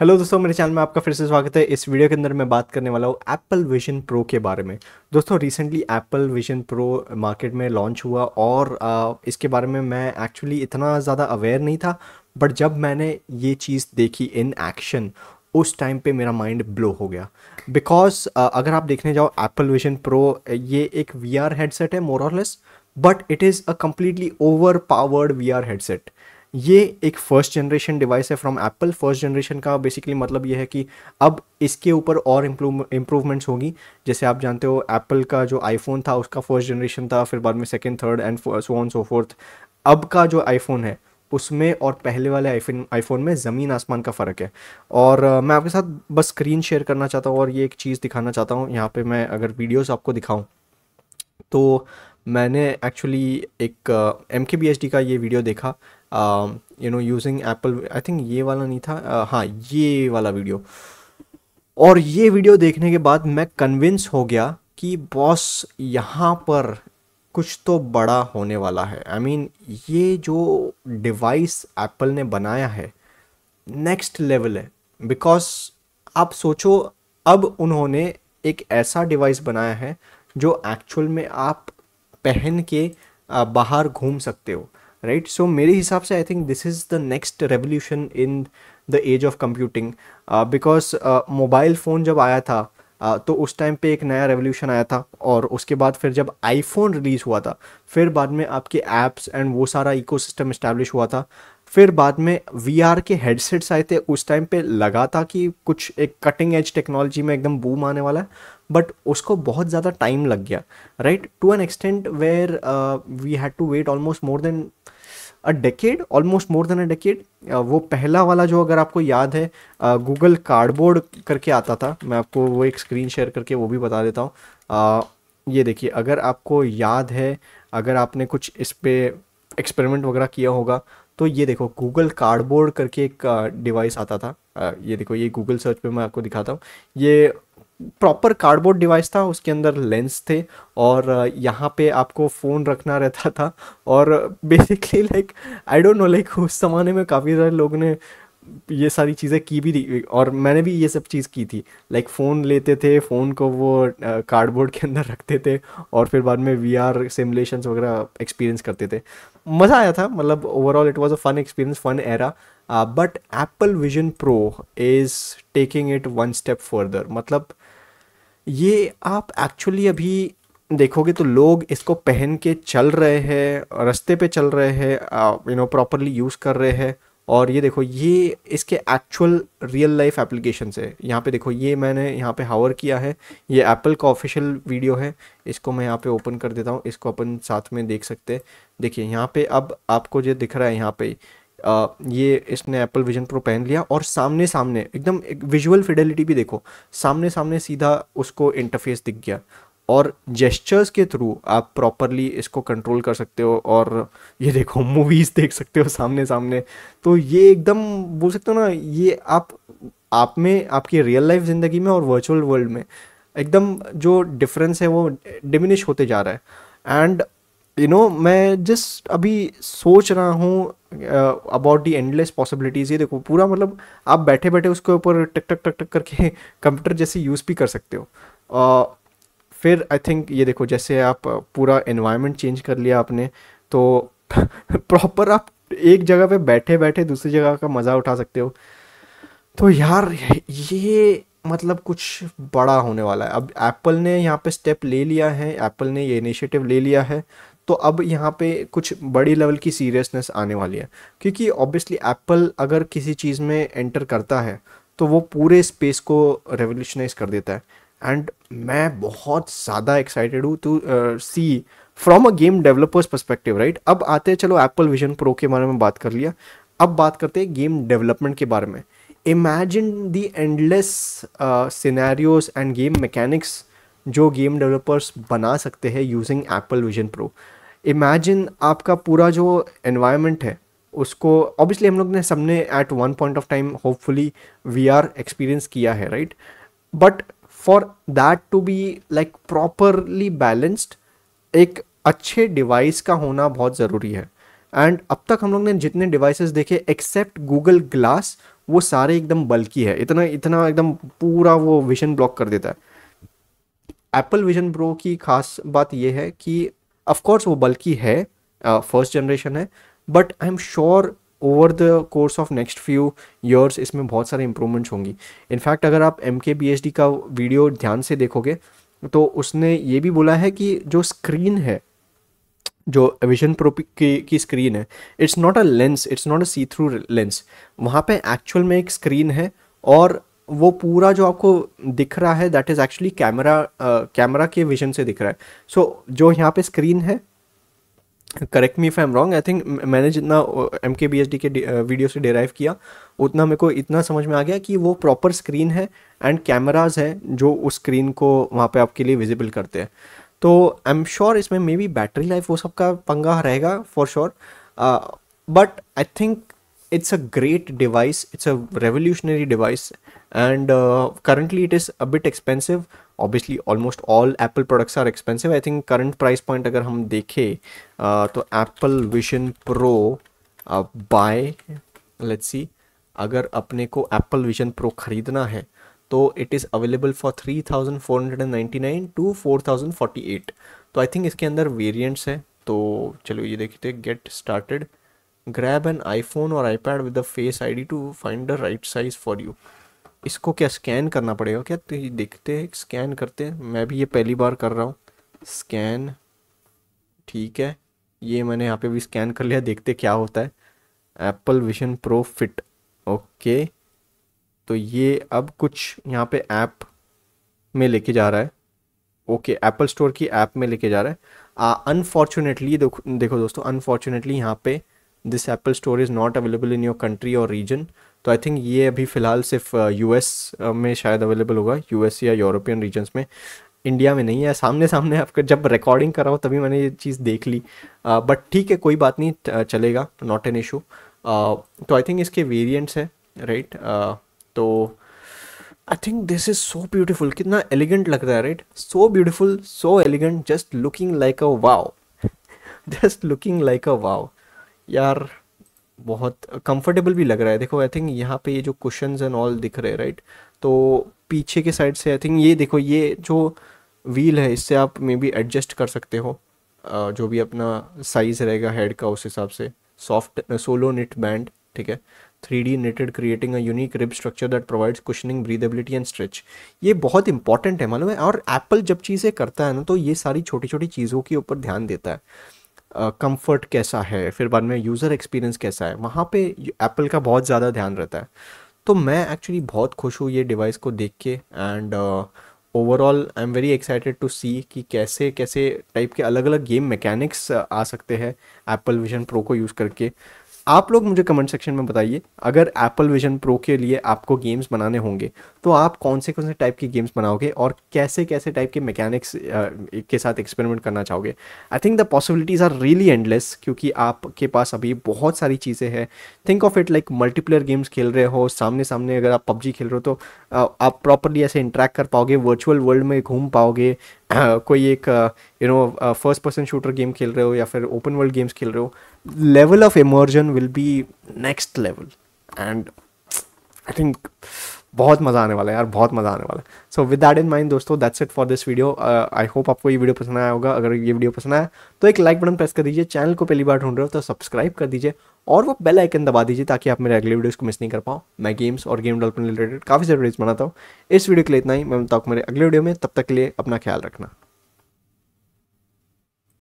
hello दोस्तों मेरे channel में आपका फिर से स्वागत है इस वीडियो के अंदर मैं बात करने वाला हूँ एप्पल विजन प्रो के बारे में दोस्तों recently Apple Vision Pro market में लॉन्च हुआ और आ, इसके बारे में मैं एक्चुअली इतना ज़्यादा अवेयर नहीं था बट जब मैंने ये चीज़ देखी इन एक्शन उस टाइम पे मेरा माइंड ब्लो हो गया बिकॉज अगर आप देखने जाओ एप्पल विजन प्रो ये एक वी हेडसेट है more or less but it is a completely overpowered VR headset ये एक फर्स्ट जनरेशन डिवाइस है फ्रॉम एप्पल फर्स्ट जनरेशन का बेसिकली मतलब ये है कि अब इसके ऊपर और इम्प्रूवमेंट्स होगी जैसे आप जानते हो एप्पल का जो आईफोन था उसका फर्स्ट जनरेशन था फिर बाद में second third and so on so forth अब का जो आईफोन है उसमें और पहले वाले आईफोन आईफोन में ज़मीन आसमान का फ़र्क है और मैं आपके साथ बस स्क्रीन शेयर करना चाहता हूँ और ये एक चीज़ दिखाना चाहता हूँ यहाँ पे मैं अगर वीडियोस आपको दिखाऊँ तो मैंने एक्चुअली एक M K B H D का ये वीडियो देखा you know using Apple I think ये वाला नहीं था uh, हाँ ये वाला वीडियो और ये वीडियो देखने के बाद मैं कन्विंस हो गया कि बॉस यहाँ पर कुछ तो बड़ा होने वाला है आई I मीन mean, ये जो डिवाइस एप्पल ने बनाया है नेक्स्ट लेवल है बिकॉज आप सोचो अब उन्होंने एक ऐसा डिवाइस बनाया है जो एक्चुअल में आप पहन के uh, बाहर घूम सकते हो राइट सो मेरे हिसाब से I think this is the next revolution in the age of computing because mobile phone जब आया था uh, तो उस टाइम पे एक नया रेवोल्यूशन आया था और उसके बाद फिर जब आईफोन रिलीज़ हुआ था फिर बाद में आपके ऐप्स एंड वो सारा इकोसिस्टम इस्टेब्लिश हुआ था फिर बाद में वी के हेडसेट्स आए थे उस टाइम पे लगा था कि कुछ एक कटिंग एज टेक्नोलॉजी में एकदम बूम आने वाला है बट उसको बहुत ज़्यादा टाइम लग गया right to an extent where we had to wait almost more than a decade almost more than a decade वो पहला वाला जो अगर आपको याद है गूगल कार्डबोर्ड करके आता था मैं आपको वो एक स्क्रीन शेयर करके वो भी बता देता हूँ ये देखिए अगर आपको याद है अगर आपने कुछ इस पर एक्सपेरिमेंट वगैरह किया होगा तो ये देखो गूगल कार्डबोर्ड करके एक डिवाइस आता था ये देखो ये गूगल सर्च पे मैं आपको दिखाता हूँ ये प्रॉपर कार्डबोर्ड डिवाइस था उसके अंदर लेंस थे और यहाँ पे आपको फ़ोन रखना रहता था और basically like I don't know like उस ज़माने में काफ़ी सारे लोगों ने ये सारी चीज़ें की भी थी और मैंने भी ये सब चीज़ की थी लाइक फ़ोन लेते थे फ़ोन को वो कार्डबोर्ड के अंदर रखते थे और फिर बाद में वी आर वगैरह एक्सपीरियंस करते थे मज़ा आया था मतलब overall it was a fun experience fun era but Apple Vision Pro is taking it one step further मतलब ये आप एक्चुअली अभी देखोगे तो लोग इसको पहन के चल रहे हैं रास्ते पे चल रहे हैं यू नो प्रॉपरली यूज़ कर रहे हैं और ये देखो ये इसके एक्चुअल रियल लाइफ एप्लीकेशन है यहाँ पे देखो ये मैंने यहाँ पे हावर किया है ये एप्पल का ऑफिशियल वीडियो है इसको मैं यहाँ पे ओपन कर देता हूँ इसको अपन साथ में देख सकते हैं देखिए यहाँ पे अब आपको जो दिख रहा है यहाँ पे आ, ये इसने एप्पल विजन प्रो पहन लिया और सामने सामने एकदम एक विजुअल फिडेलिटी भी देखो सामने सामने सीधा उसको इंटरफेस दिख गया और जेस्चर्स के थ्रू आप प्रॉपरली इसको कंट्रोल कर सकते हो और ये देखो मूवीज़ देख सकते हो सामने सामने तो ये एकदम बोल सकते हो ना ये आप आप में आपकी रियल लाइफ ज़िंदगी में और वर्चुअल वर्ल्ड में एकदम जो डिफरेंस है वो डिमिनिश होते जा रहा है एंड यू नो मैं जस्ट अभी सोच रहा हूँ अबाउट दी एंडलेस पॉसिबिलिटीज़ ये देखो पूरा मतलब आप बैठे बैठे उसके ऊपर टक टक टक टक करके कंप्यूटर जैसे यूज़ भी कर सकते हो uh, फिर आई थिंक ये देखो जैसे आप पूरा इन्वायरमेंट चेंज कर लिया आपने तो प्रॉपर आप एक जगह पे बैठे बैठे दूसरी जगह का मज़ा उठा सकते हो तो यार ये मतलब कुछ बड़ा होने वाला है अब एप्पल ने यहाँ पे स्टेप ले लिया है एप्पल ने ये इनिशिएटिव ले लिया है तो अब यहाँ पे कुछ बड़ी लेवल की सीरियसनेस आने वाली है क्योंकि ऑब्वियसली एप्पल अगर किसी चीज़ में एंटर करता है तो वो पूरे स्पेस को रेवोल्यूशनाइज कर देता है एंड मैं बहुत ज़्यादा एक्साइटेड हूँ to see from a game developers perspective right अब आते हैं चलो एप्पल विजन प्रो के बारे में बात कर लिया अब बात करते हैं गेम डेवलपमेंट के बारे में imagine the endless scenarios and game mechanics जो गेम डेवलपर्स बना सकते हैं using Apple Vision Pro imagine आपका पूरा जो एनवायरनमेंट है उसको ऑब्वियसली हम लोग ने सबने at one point of time hopefully we are experience किया है right but for that to be like properly balanced एक अच्छे डिवाइस का होना बहुत ज़रूरी है एंड अब तक हम लोग ने जितने डिवाइसेस देखे एक्सेप्ट गूगल ग्लास वो सारे एकदम बल्कि है इतना इतना एकदम पूरा वो विजन ब्लॉक कर देता है एप्पल विजन प्रो की खास बात यह है कि ऑफकोर्स वो बल्कि है फर्स्ट uh, जनरेशन है but I am sure over the course of next few years इसमें बहुत सारे इंप्रूवमेंट्स होंगी इनफैक्ट अगर आप M K B H D का वीडियो ध्यान से देखोगे तो उसने ये भी बोला है कि जो स्क्रीन है जो विजन प्रो की, की स्क्रीन है it's not a lens it's not a see through lens वहाँ पे एक्चुअल में एक स्क्रीन है और वो पूरा जो आपको दिख रहा है that is actually camera camera के विजन से दिख रहा है सो so, जो यहाँ पे स्क्रीन है correct me if I am wrong I think मैंने जितना M uh, K B H D के वीडियो से डेराइव किया उतना मेरे को इतना समझ में आ गया कि वो प्रॉपर स्क्रीन है एंड कैमराज है जो उस स्क्रीन को वहाँ पे आपके लिए विजिबल करते हैं तो आई एम श्योर इसमें मे बी बैटरी लाइफ वो सबका पंगा रहेगा for sure but I think it's a great device it's a revolutionary device and uh, currently it is a bit expensive all apple all Apple products are expensive I think current price point अगर हम देखें तो Apple pro Pro uh, buy let's see अगर अपने को Apple vision pro ख़रीदना है तो it is available for three thousand four hundred and ninety nine to four thousand forty eight तो आई थिंक इसके अंदर वेरियंट्स हैं तो चलो ये देखते get started grab an iPhone or iPad with Face I D to find the right size for you इसको क्या स्कैन करना पड़ेगा क्या तो ये देखते हैं स्कैन करते हैं मैं भी ये पहली बार कर रहा हूँ स्कैन ठीक है ये मैंने यहाँ पे भी स्कैन कर लिया देखते क्या होता है Apple Vision Pro fit okay तो ये अब कुछ यहाँ पे ऐप में लेके जा रहा है ओके एप्पल स्टोर की ऐप में लेके जा रहा है अनफॉर्चुनेटली देखो देखो दोस्तों अनफॉर्चुनेटली यहाँ पे this Apple store is not available in your country or region तो आई थिंक ये अभी फ़िलहाल सिर्फ यू uh, एस uh, में शायद अवेलेबल होगा यू एस या यूरोपियन रीजन्स में इंडिया में नहीं है सामने सामने आपका जब रिकॉर्डिंग कराओ तभी मैंने ये चीज़ देख ली बट uh, ठीक है कोई बात नहीं चलेगा नॉट एन इशू तो आई थिंक इसके वेरियंट्स है राइट तो I think this is so beautiful कितना एलिगेंट लग रहा है right so beautiful so elegant just looking like a wow just looking like a wow यार बहुत कंफर्टेबल भी लग रहा है देखो आई थिंक यहाँ पे ये जो क्वेश्चन एंड ऑल दिख रहे हैं राइट तो पीछे के साइड से आई थिंक ये देखो ये जो व्हील है इससे आप मे बी एडजस्ट कर सकते हो जो भी अपना साइज़ रहेगा हेड का उस हिसाब से सॉफ्ट सोलो निट बैंड ठीक है three D knitted creating a unique rib structure that provides cushioning breathability and stretch ये बहुत इंपॉर्टेंट है मालूम है और एप्पल जब चीज़ें करता है ना तो ये सारी छोटी छोटी चीज़ों के ऊपर ध्यान देता है कंफर्ट कैसा है फिर बाद में यूज़र एक्सपीरियंस कैसा है वहाँ पे एप्पल का बहुत ज़्यादा ध्यान रहता है तो मैं एक्चुअली बहुत खुश हूँ ये डिवाइस को देख के and overall I am very excited to see कि कैसे कैसे टाइप के अलग अलग गेम मैकेनिक्स आ सकते हैं एप्पल विजन प्रो को यूज़ करके आप लोग मुझे कमेंट सेक्शन में बताइए अगर एप्पल विजन प्रो के लिए आपको गेम्स बनाने होंगे तो आप कौन से कौन से टाइप की गेम्स बनाओगे और कैसे कैसे टाइप के मैकेनिक्स के साथ एक्सपेरिमेंट करना चाहोगे I think the possibilities are really endless क्योंकि आपके पास अभी बहुत सारी चीज़ें हैं think of it like multiplayer games खेल रहे हो सामने सामने अगर आप पबजी खेल रहे हो तो आप प्रॉपरली ऐसे इंटरेक्ट कर पाओगे वर्चुअल वर्ल्ड में घूम पाओगे कोई एक you know first person shooter game खेल रहे हो या फिर ओपन वर्ल्ड गेम्स खेल रहे हो level of immersion will be next level and I think बहुत मज़ा आने वाला है यार बहुत मज़ा आने वाला है so with that in mind दोस्तों that's it for this video I hope आपको ये वीडियो पसंद आया होगा अगर ये वीडियो पसंद आया तो एक लाइक बटन प्रेस कर दीजिए चैनल को पहली बार ढूंढ रहे हो तो सब्सक्राइब कर दीजिए और वो बेल आइकन दबा दीजिए ताकि आप मेरे अगले वीडियोज़ को मिस नहीं कर पाओ मैं गेम्स और गेम डेवलपमेंट रिलेटेड काफ़ी सारे वीडियोज़ बनाता हूँ इस वीडियो के लिए इतना ही मैं बताऊँ मेरे अगले वीडियो में तब तक के लिए अपना ख्याल रखना